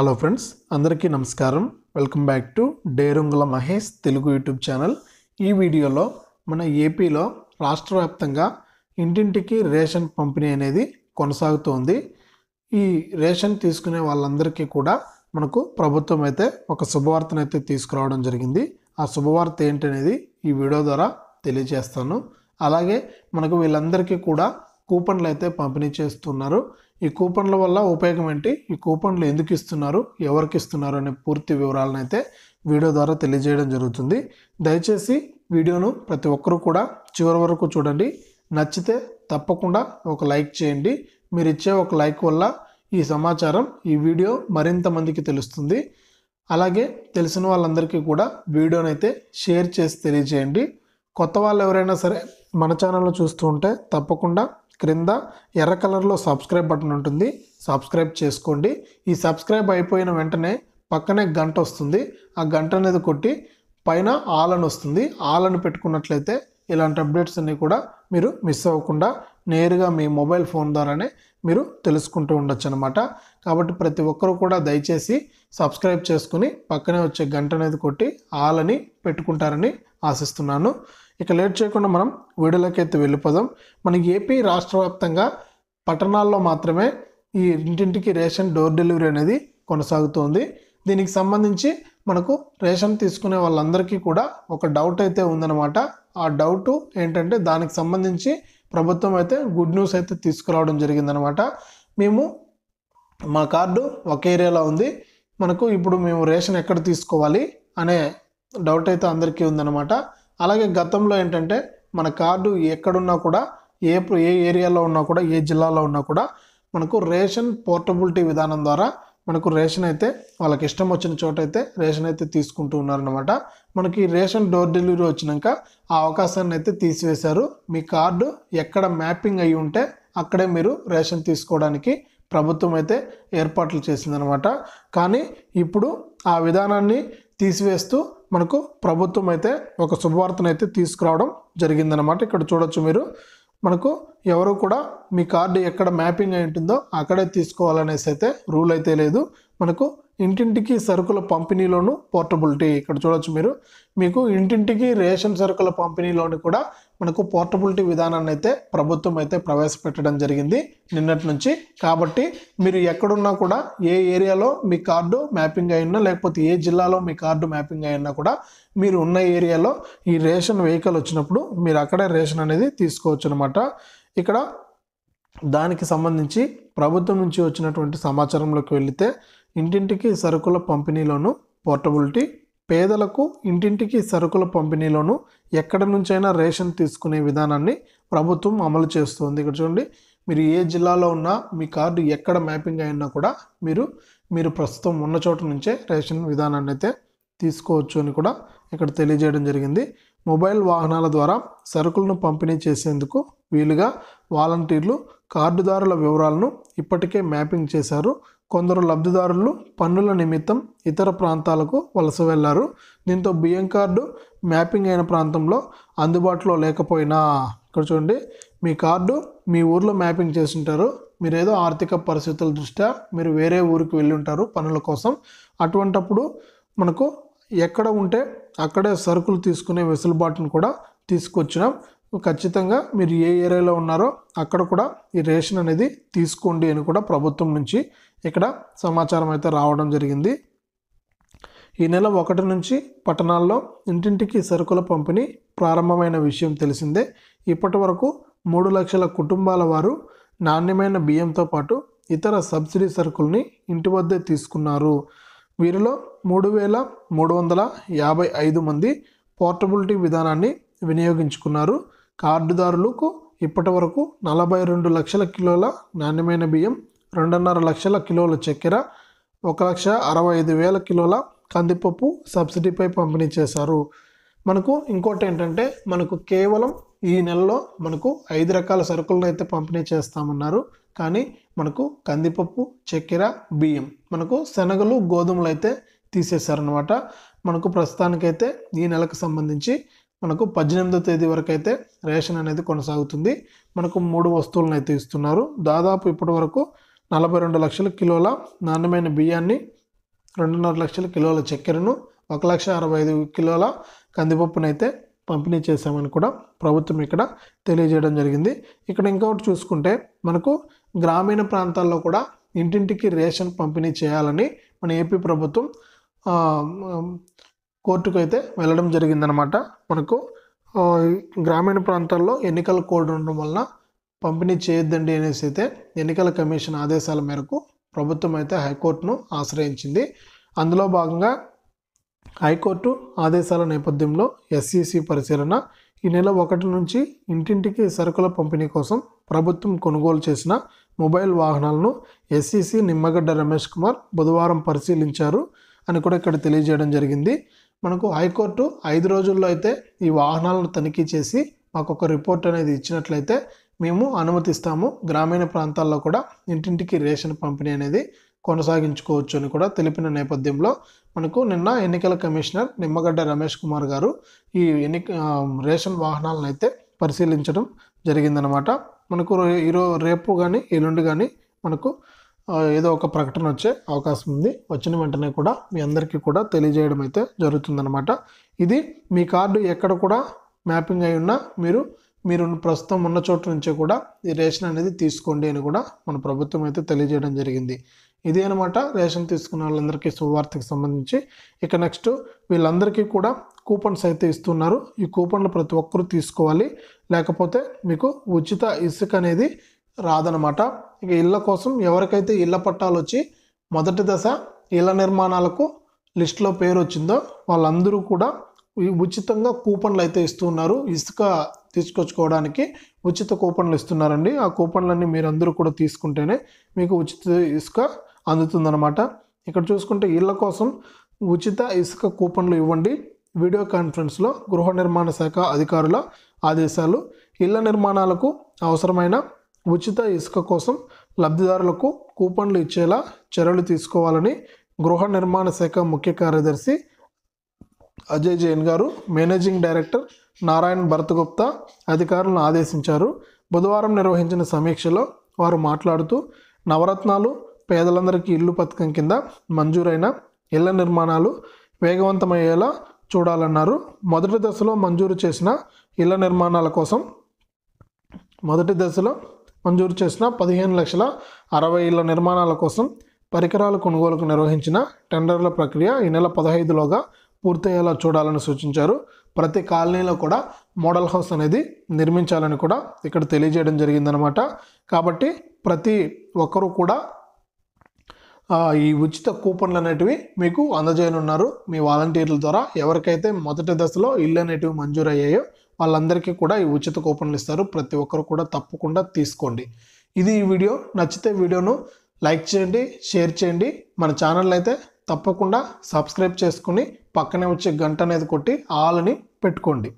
hello friends అందరికీ నమస్కారం welcome back to Derangula Mahesh Telugu YouTube channel ఈ వీడియోలో మన ఏపీలో రాష్ట్ర వ్యాప్తంగా ఇంటింటికి రేషన్ పంపిణీ అనేది కొనసాగుతోంది ఈ రేషన్ తీసుకునే వాళ్ళందరికీ కూడా మనకు ప్రభుత్వం అయితే ఒక శుభవార్తను అయితే తీసుకురావడం జరిగింది ఆ శుభవార్త ఏంటనేది ఈ వీడియో ద్వారా తెలియజేస్తాను అలాగే మనకు వీళ్ళందరికీ కూడా కూపన్లు అయితే పంపిణీ చేస్తున్నారు ఈ కూపన్ల వల్ల ఉపయోగం ఏంటి ఈ కూపన్లు ఎందుకు ఇస్తున్నారు ఎవరికి ఇస్తున్నారు అనే పూర్తి వివరాలను అయితే వీడియో ద్వారా తెలియజేయడం జరుగుతుంది దయచేసి వీడియోను ప్రతి ఒక్కరూ కూడా చివరి వరకు చూడండి నచ్చితే తప్పకుండా ఒక లైక్ చేయండి మీరు ఇచ్చే ఒక లైక్ వల్ల ఈ సమాచారం ఈ వీడియో మరింత మందికి తెలుస్తుంది అలాగే తెలిసిన వాళ్ళందరికీ కూడా అయితే షేర్ చేసి తెలియజేయండి కొత్త వాళ్ళు ఎవరైనా సరే మన ఛానల్లో చూస్తూ ఉంటే తప్పకుండా క్రింద ఎర్ర కలర్లో సబ్స్క్రైబ్ బటన్ ఉంటుంది సబ్స్క్రైబ్ చేసుకోండి ఈ సబ్స్క్రైబ్ అయిపోయిన వెంటనే పక్కనే గంట వస్తుంది ఆ గంట అనేది కొట్టి పైన ఆల్ అని వస్తుంది ఆల్ అని పెట్టుకున్నట్లయితే ఇలాంటి అప్డేట్స్ అన్నీ కూడా మీరు మిస్ అవ్వకుండా నేరుగా మీ మొబైల్ ఫోన్ ద్వారానే మీరు తెలుసుకుంటూ ఉండొచ్చు అనమాట కాబట్టి ప్రతి ఒక్కరు కూడా దయచేసి సబ్స్క్రైబ్ చేసుకుని పక్కనే వచ్చే గంట అనేది కొట్టి ఆల్ అని పెట్టుకుంటారని ఆశిస్తున్నాను ఇక లేట్ చేయకుండా మనం వీడియోలోకైతే వెళ్ళిపోదాం మనకి ఏపీ రాష్ట్ర వ్యాప్తంగా పట్టణాల్లో మాత్రమే ఈ ఇంటింటికి రేషన్ డోర్ డెలివరీ అనేది కొనసాగుతోంది దీనికి సంబంధించి మనకు రేషన్ తీసుకునే వాళ్ళందరికీ కూడా ఒక డౌట్ అయితే ఉందన్నమాట ఆ డౌట్ ఏంటంటే దానికి సంబంధించి ప్రభుత్వం అయితే గుడ్ న్యూస్ అయితే తీసుకురావడం జరిగిందనమాట మేము మా కార్డు ఒక ఏరియాలో ఉంది మనకు ఇప్పుడు మేము రేషన్ ఎక్కడ తీసుకోవాలి అనే డౌట్ అయితే అందరికీ ఉందన్నమాట అలాగే గతంలో ఏంటంటే మన కార్డు ఎక్కడున్నా కూడా ఏ ఏ ఏరియాలో ఉన్నా కూడా ఏ జిల్లాలో ఉన్నా కూడా మనకు రేషన్ పోర్టబిలిటీ విధానం ద్వారా మనకు రేషన్ అయితే వాళ్ళకి ఇష్టం వచ్చిన చోట అయితే రేషన్ అయితే తీసుకుంటూ ఉన్నారనమాట మనకి రేషన్ డోర్ డెలివరీ వచ్చినాక ఆ అవకాశాన్ని అయితే తీసివేశారు మీ కార్డు ఎక్కడ మ్యాపింగ్ అయి ఉంటే అక్కడే మీరు రేషన్ తీసుకోవడానికి ప్రభుత్వం అయితే ఏర్పాట్లు చేసిందనమాట కానీ ఇప్పుడు ఆ విధానాన్ని తీసివేస్తూ మనకు ప్రభుత్వం అయితే ఒక శుభవార్తను అయితే తీసుకురావడం జరిగిందనమాట ఇక్కడ చూడొచ్చు మీరు మనకు ఎవరు కూడా మీ కార్డు ఎక్కడ మ్యాపింగ్ అయి ఉంటుందో అక్కడే తీసుకోవాలనేసి అయితే రూల్ అయితే లేదు మనకు ఇంటింటికి సరుకుల పంపిణీలోను పోర్టబిలిటీ ఇక్కడ చూడవచ్చు మీరు మీకు ఇంటింటికి రేషన్ సరుకుల పంపిణీలోని కూడా మనకు పోర్టబిలిటీ విధానాన్ని అయితే ప్రభుత్వం అయితే ప్రవేశపెట్టడం జరిగింది నిన్నటి నుంచి కాబట్టి మీరు ఎక్కడున్నా కూడా ఏ ఏరియాలో మీ కార్డు మ్యాపింగ్ అయినా లేకపోతే ఏ జిల్లాలో మీ కార్డు మ్యాపింగ్ అయినా కూడా మీరు ఉన్న ఏరియాలో ఈ రేషన్ వెహికల్ వచ్చినప్పుడు మీరు అక్కడే రేషన్ అనేది తీసుకోవచ్చు అనమాట ఇక్కడ దానికి సంబంధించి ప్రభుత్వం నుంచి వచ్చినటువంటి సమాచారంలోకి వెళితే ఇంటింటికి సరుకుల పంపిణీలోను పోర్టబిలిటీ పేదలకు ఇంటింటికి సరుకుల పంపిణీలోను ఎక్కడి నుంచైనా రేషన్ తీసుకునే విధానాన్ని ప్రభుత్వం అమలు చేస్తుంది ఇక్కడ చూడండి మీరు ఏ జిల్లాలో ఉన్నా మీ కార్డు ఎక్కడ మ్యాపింగ్ అయినా కూడా మీరు మీరు ప్రస్తుతం ఉన్న చోట నుంచే రేషన్ విధానాన్ని అయితే తీసుకోవచ్చు అని కూడా ఇక్కడ తెలియజేయడం జరిగింది మొబైల్ వాహనాల ద్వారా సరుకులను పంపిణీ చేసేందుకు వీలుగా వాలంటీర్లు కార్డుదారుల వివరాలను ఇప్పటికే మ్యాపింగ్ చేశారు కొందరు లబ్ధిదారులు పన్నుల నిమిత్తం ఇతర ప్రాంతాలకు వలస వెళ్లారు దీంతో బియ్యం కార్డు మ్యాపింగ్ అయిన ప్రాంతంలో అందుబాటులో లేకపోయినా ఇక్కడ చూడండి మీ కార్డు మీ ఊర్లో మ్యాపింగ్ ఉంటారు మీరు ఏదో ఆర్థిక పరిస్థితుల దృష్ట్యా మీరు వేరే ఊరికి వెళ్ళి ఉంటారు పనుల కోసం అటువంటప్పుడు మనకు ఎక్కడ ఉంటే అక్కడే సరుకులు తీసుకునే వెసులుబాటును కూడా తీసుకొచ్చినాం ఖచ్చితంగా మీరు ఏ ఏరియాలో ఉన్నారో అక్కడ కూడా ఈ రేషన్ అనేది తీసుకోండి అని కూడా ప్రభుత్వం నుంచి ఇక్కడ సమాచారం అయితే రావడం జరిగింది ఈ నెల ఒకటి నుంచి పట్టణాల్లో ఇంటింటికి సరుకుల పంపిణీ ప్రారంభమైన విషయం తెలిసిందే ఇప్పటి వరకు మూడు లక్షల కుటుంబాల వారు నాణ్యమైన బియ్యంతో పాటు ఇతర సబ్సిడీ సరుకుల్ని ఇంటి వద్దే తీసుకున్నారు వీరిలో మూడు వేల మూడు వందల యాభై ఐదు మంది పోర్టబిలిటీ విధానాన్ని వినియోగించుకున్నారు కార్డుదారులకు ఇప్పటి వరకు నలభై రెండు లక్షల కిలోల నాణ్యమైన బియ్యం రెండున్నర లక్షల కిలోల చక్కెర ఒక లక్ష అరవై ఐదు వేల కిలోల కందిపప్పు సబ్సిడీపై పంపిణీ చేశారు మనకు ఇంకోటి ఏంటంటే మనకు కేవలం ఈ నెలలో మనకు ఐదు రకాల సరుకులను అయితే పంపిణీ చేస్తామన్నారు కానీ మనకు కందిపప్పు చక్కెర బియ్యం మనకు శనగలు గోధుమలు అయితే తీసేశారనమాట మనకు ప్రస్తుతానికైతే ఈ నెలకు సంబంధించి మనకు పద్దెనిమిదో తేదీ వరకు అయితే రేషన్ అనేది కొనసాగుతుంది మనకు మూడు వస్తువులను అయితే ఇస్తున్నారు దాదాపు ఇప్పటి వరకు నలభై రెండు లక్షల కిలోల నాణ్యమైన బియ్యాన్ని రెండున్నర లక్షల కిలోల చక్కెరను ఒక లక్ష అరవై ఐదు కిలోల కందిపప్పునైతే పంపిణీ చేశామని కూడా ప్రభుత్వం ఇక్కడ తెలియజేయడం జరిగింది ఇక్కడ ఇంకొకటి చూసుకుంటే మనకు గ్రామీణ ప్రాంతాల్లో కూడా ఇంటింటికి రేషన్ పంపిణీ చేయాలని మన ఏపీ ప్రభుత్వం కోర్టుకు అయితే వెళ్ళడం జరిగిందనమాట మనకు గ్రామీణ ప్రాంతాల్లో ఎన్నికల కోడ్ ఉండడం వలన పంపిణీ చేయొద్దండి అనేసి అయితే ఎన్నికల కమిషన్ ఆదేశాల మేరకు ప్రభుత్వం అయితే హైకోర్టును ఆశ్రయించింది అందులో భాగంగా హైకోర్టు ఆదేశాల నేపథ్యంలో ఎస్ఈసి పరిశీలన ఈ నెల ఒకటి నుంచి ఇంటింటికి సరుకుల పంపిణీ కోసం ప్రభుత్వం కొనుగోలు చేసిన మొబైల్ వాహనాలను ఎస్ఈసి నిమ్మగడ్డ రమేష్ కుమార్ బుధవారం పరిశీలించారు అని కూడా ఇక్కడ తెలియజేయడం జరిగింది మనకు హైకోర్టు ఐదు రోజుల్లో అయితే ఈ వాహనాలను తనిఖీ చేసి మాకు ఒక రిపోర్ట్ అనేది ఇచ్చినట్లయితే మేము అనుమతిస్తాము గ్రామీణ ప్రాంతాల్లో కూడా ఇంటింటికి రేషన్ పంపిణీ అనేది కొనసాగించుకోవచ్చు అని కూడా తెలిపిన నేపథ్యంలో మనకు నిన్న ఎన్నికల కమిషనర్ నిమ్మగడ్డ రమేష్ కుమార్ గారు ఈ ఎన్ని రేషన్ వాహనాలను అయితే పరిశీలించడం జరిగిందనమాట మనకు ఈరో రేపు కానీ ఎల్లుండి కానీ మనకు ఏదో ఒక ప్రకటన వచ్చే అవకాశం ఉంది వచ్చిన వెంటనే కూడా మీ అందరికీ కూడా తెలియజేయడం అయితే జరుగుతుందన్నమాట ఇది మీ కార్డు ఎక్కడ కూడా మ్యాపింగ్ అయి ఉన్నా మీరు మీరు ప్రస్తుతం ఉన్న చోటు నుంచే కూడా ఈ రేషన్ అనేది తీసుకోండి అని కూడా మన ప్రభుత్వం అయితే తెలియజేయడం జరిగింది ఇదే అనమాట రేషన్ తీసుకున్న వాళ్ళందరికీ శుభవార్తకి సంబంధించి ఇక నెక్స్ట్ వీళ్ళందరికీ కూడా కూపన్స్ అయితే ఇస్తున్నారు ఈ కూపన్లు ప్రతి ఒక్కరూ తీసుకోవాలి లేకపోతే మీకు ఉచిత ఇసుక అనేది రాదనమాట ఇక ఇళ్ళ కోసం ఎవరికైతే ఇళ్ళ పట్టాలు వచ్చి మొదటి దశ ఇళ్ళ నిర్మాణాలకు లిస్టులో పేరు వచ్చిందో వాళ్ళందరూ కూడా ఉచితంగా కూపన్లు అయితే ఇస్తున్నారు ఇసుక తీసుకొచ్చుకోవడానికి ఉచిత కూపన్లు ఇస్తున్నారండి ఆ కూపన్లన్నీ మీరు అందరూ కూడా తీసుకుంటేనే మీకు ఉచిత ఇసుక అందుతుందన్నమాట ఇక్కడ చూసుకుంటే ఇళ్ళ కోసం ఉచిత ఇసుక కూపన్లు ఇవ్వండి వీడియో కాన్ఫరెన్స్లో గృహ నిర్మాణ శాఖ అధికారుల ఆదేశాలు ఇళ్ల నిర్మాణాలకు అవసరమైన ఉచిత ఇసుక కోసం లబ్ధిదారులకు కూపన్లు ఇచ్చేలా చర్యలు తీసుకోవాలని గృహ నిర్మాణ శాఖ ముఖ్య కార్యదర్శి అజయ్ జైన్ గారు మేనేజింగ్ డైరెక్టర్ నారాయణ్ భరత్ గుప్తా అధికారులను ఆదేశించారు బుధవారం నిర్వహించిన సమీక్షలో వారు మాట్లాడుతూ నవరత్నాలు పేదలందరికీ ఇల్లు పథకం కింద మంజూరైన ఇళ్ల నిర్మాణాలు వేగవంతమయ్యేలా చూడాలన్నారు మొదటి దశలో మంజూరు చేసిన ఇళ్ల నిర్మాణాల కోసం మొదటి దశలో మంజూరు చేసిన పదిహేను లక్షల అరవై ఇళ్ల నిర్మాణాల కోసం పరికరాల కొనుగోలుకు నిర్వహించిన టెండర్ల ప్రక్రియ ఈ నెల పదహైదులోగా పూర్తయ్యేలా చూడాలని సూచించారు ప్రతి కాలనీలో కూడా మోడల్ హౌస్ అనేది నిర్మించాలని కూడా ఇక్కడ తెలియజేయడం జరిగిందనమాట కాబట్టి ప్రతి ఒక్కరూ కూడా ఈ ఉచిత కూపన్లు అనేటివి మీకు అందజేయనున్నారు మీ వాలంటీర్ల ద్వారా ఎవరికైతే మొదటి దశలో ఇల్లు అనేటివి మంజూరు అయ్యాయో వాళ్ళందరికీ కూడా ఈ ఉచిత కూపన్లు ఇస్తారు ప్రతి ఒక్కరు కూడా తప్పకుండా తీసుకోండి ఇది ఈ వీడియో నచ్చితే వీడియోను లైక్ చేయండి షేర్ చేయండి మన ఛానల్ అయితే తప్పకుండా సబ్స్క్రైబ్ చేసుకుని పక్కనే వచ్చే గంట అనేది కొట్టి ఆల్ని పెట్టుకోండి